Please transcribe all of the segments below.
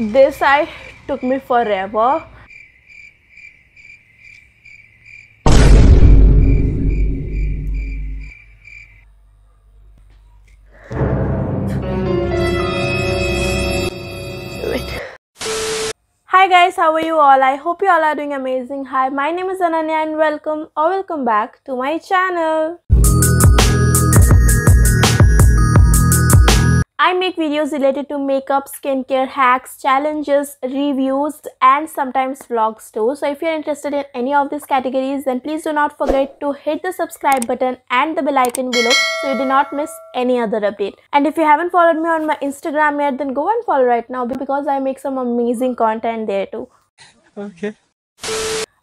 This I took me forever. hi guys how are you all i hope you all are doing amazing hi my name is ananya and welcome or welcome back to my channel I make videos related to makeup, skincare hacks, challenges, reviews and sometimes vlogs too. So if you're interested in any of these categories then please do not forget to hit the subscribe button and the bell icon below so you do not miss any other update. And if you haven't followed me on my Instagram yet then go and follow right now because I make some amazing content there too. Okay.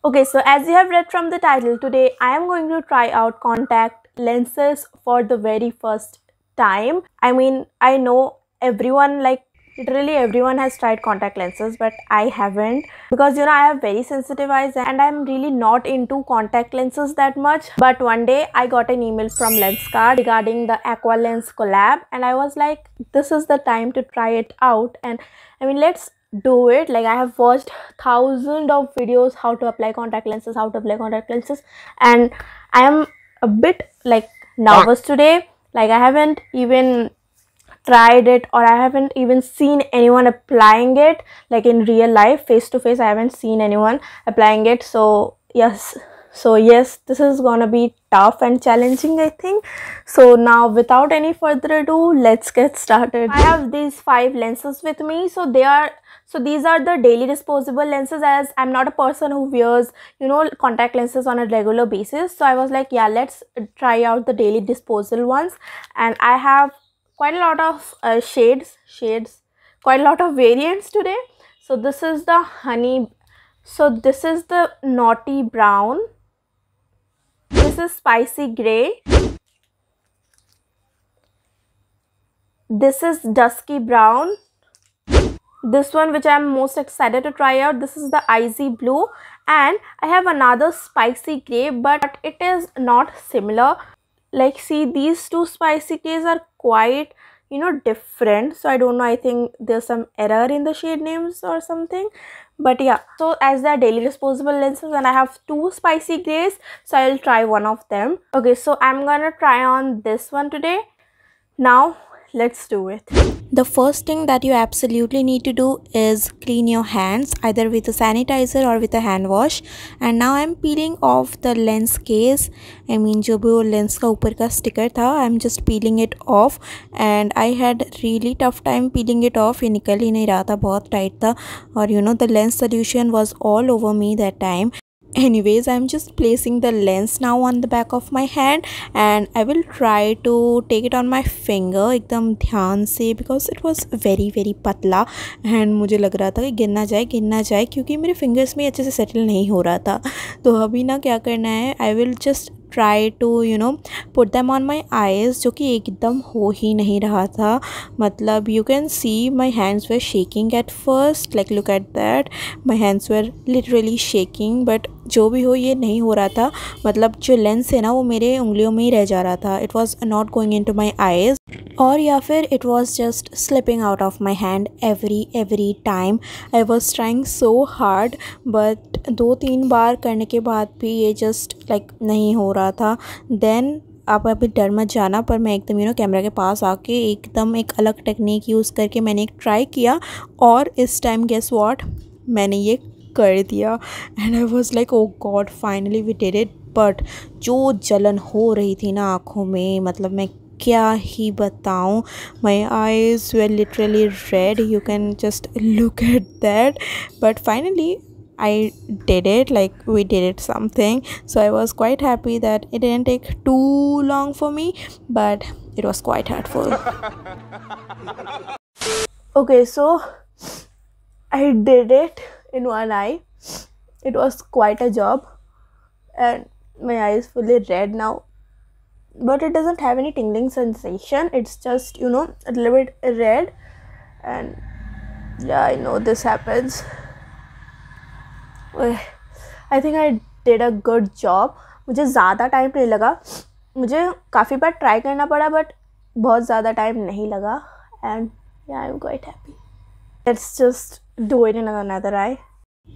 Okay, so as you have read from the title, today I am going to try out contact lenses for the very first time i mean i know everyone like literally everyone has tried contact lenses but i haven't because you know i have very sensitive eyes and i'm really not into contact lenses that much but one day i got an email from lenskart regarding the aqua lens collab and i was like this is the time to try it out and i mean let's do it like i have watched thousands of videos how to apply contact lenses how to apply contact lenses and i am a bit like nervous today like i haven't even tried it or i haven't even seen anyone applying it like in real life face to face i haven't seen anyone applying it so yes so yes this is gonna be tough and challenging i think so now without any further ado let's get started i have these five lenses with me so they are so these are the daily disposable lenses as i'm not a person who wears you know contact lenses on a regular basis so i was like yeah let's try out the daily disposal ones and i have quite a lot of uh, shades shades quite a lot of variants today so this is the honey so this is the naughty brown this is spicy gray this is dusky brown this one which i'm most excited to try out this is the icy blue and i have another spicy gray but it is not similar like see these two spicy grays are quite you know different so i don't know i think there's some error in the shade names or something but yeah so as they're daily disposable lenses and i have two spicy grays so i'll try one of them okay so i'm gonna try on this one today now let's do it the first thing that you absolutely need to do is clean your hands either with a sanitizer or with a hand wash and now i'm peeling off the lens case i mean jo bhi lens ka upar ka sticker tha i'm just peeling it off and i had really tough time peeling it off ye nikal hi nahi raha tha bahut tight tha or you know the lens solution was all over me that time anyways i'm just placing the lens now on the back of my hand and i will try to take it on my finger एकदम ध्यान से because it was very very पतला and मुझे लग रहा था कि गिर ना जाए गिर ना जाए क्योंकि मेरे fingers में अच्छे से settle नहीं हो रहा था तो अभी ना क्या करना है I will just try to you know put them on my eyes जो कि एकदम हो ही नहीं रहा था मतलब you can see my hands were shaking at first like look at that my hands were literally shaking but जो भी हो ये नहीं हो रहा था मतलब जो लेंस है ना वो मेरे उंगलियों में ही रह जा रहा था it was not going into my eyes और या फिर it was just slipping out of my hand every every time I was trying so hard but दो तीन बार करने के बाद भी ये जस्ट लाइक like, नहीं हो रहा था देन आप अभी डर मत जाना पर मैं एकदम यू नो कैमरा के पास आके एकदम एक अलग टेक्निक यूज़ करके मैंने एक ट्राई किया और इस टाइम गेस वॉट मैंने ये कर दिया and I was like oh god finally we did it but जो जलन हो रही थी ना आँखों में मतलब मैं क्या ही बताऊँ my eyes were literally red you can just look at that but finally I did it like we did it something so I was quite happy that it didn't take too long for me but it was quite hurtful okay so I did it in one eye. It was quite a job, and my eye is fully red now. But it doesn't have any tingling sensation, it's just you know a little bit red, and yeah, I know this happens. I think I did a good job. मुझे ज़्यादा time नहीं लगा मुझे काफ़ी बार try करना पड़ा but बहुत ज़्यादा टाइम नहीं लगा and I am quite happy Let's just do it in another eye.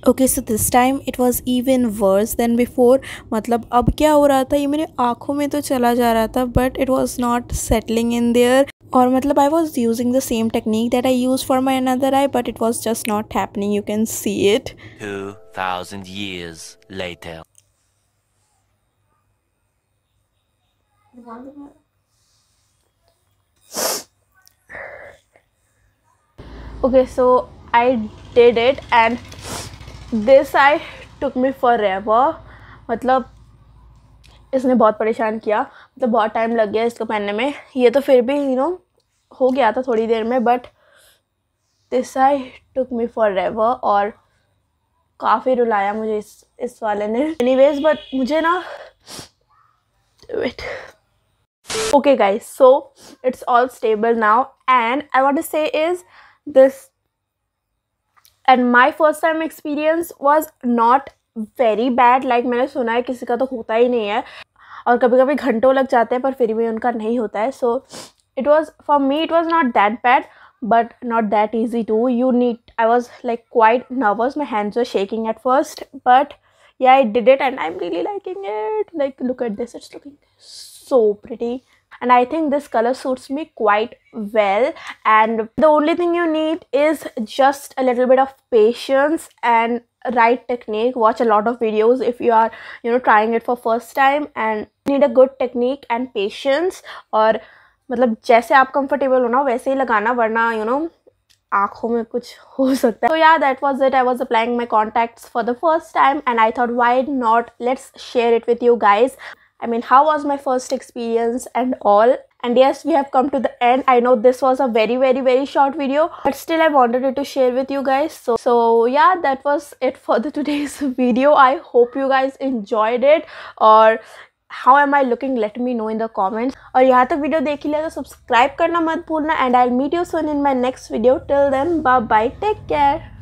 Okay so this time it was even worse than before मतलब अब क्या हो रहा था ये मेरे आँखों में तो चला जा रहा था but it was not settling in there और मतलब I was using the same technique that I use for my another eye but it was just not happening you can see it thousand okay so i did it and this i took me forever मतलब इसने बहुत परेशान किया मतलब बहुत time लग गया इसको पहनने में ये तो फिर भी यू you नो know, हो गया था थोड़ी देर में but this eye took me forever और काफ़ी रुलाया मुझे इस इस वाले ने एनी वेज बट मुझे ना wait okay guys so it's all stable now and I want to say is this and my first time experience was not very bad like मैंने सुना है किसी का तो होता ही नहीं है और कभी कभी घंटों लग जाते हैं पर फिर भी उनका नहीं होता है so it was for me it was not that bad but not that easy to you need I was like quite nervous my hands were shaking at first but या I did it and I am really liking it like look at this it's looking so pretty and I think this color suits me quite well and the only thing you need is just a little bit of patience and right technique watch a lot of videos if you are you know trying it for first time and need a good technique and patience Or, मतलब जैसे आप comfortable हो ना वैसे ही लगाना वरना you know, आँखों में कुछ हो सकता है yeah, that was it. I was applying my contacts for the first time, and I thought, why not? Let's share it with you guys. I mean, how was my first experience and all. And yes, we have come to the end. I know this was a very, very, very short video, but still I wanted to share with you guys. So, so yeah, that was it for the today's video. I hope you guys enjoyed it or how am I looking? Let me know in the comments. And यहाँ तक video देख लिया तो subscribe करना मत भूलना I'll meet you soon in my next video. Till then, bye bye. Take care.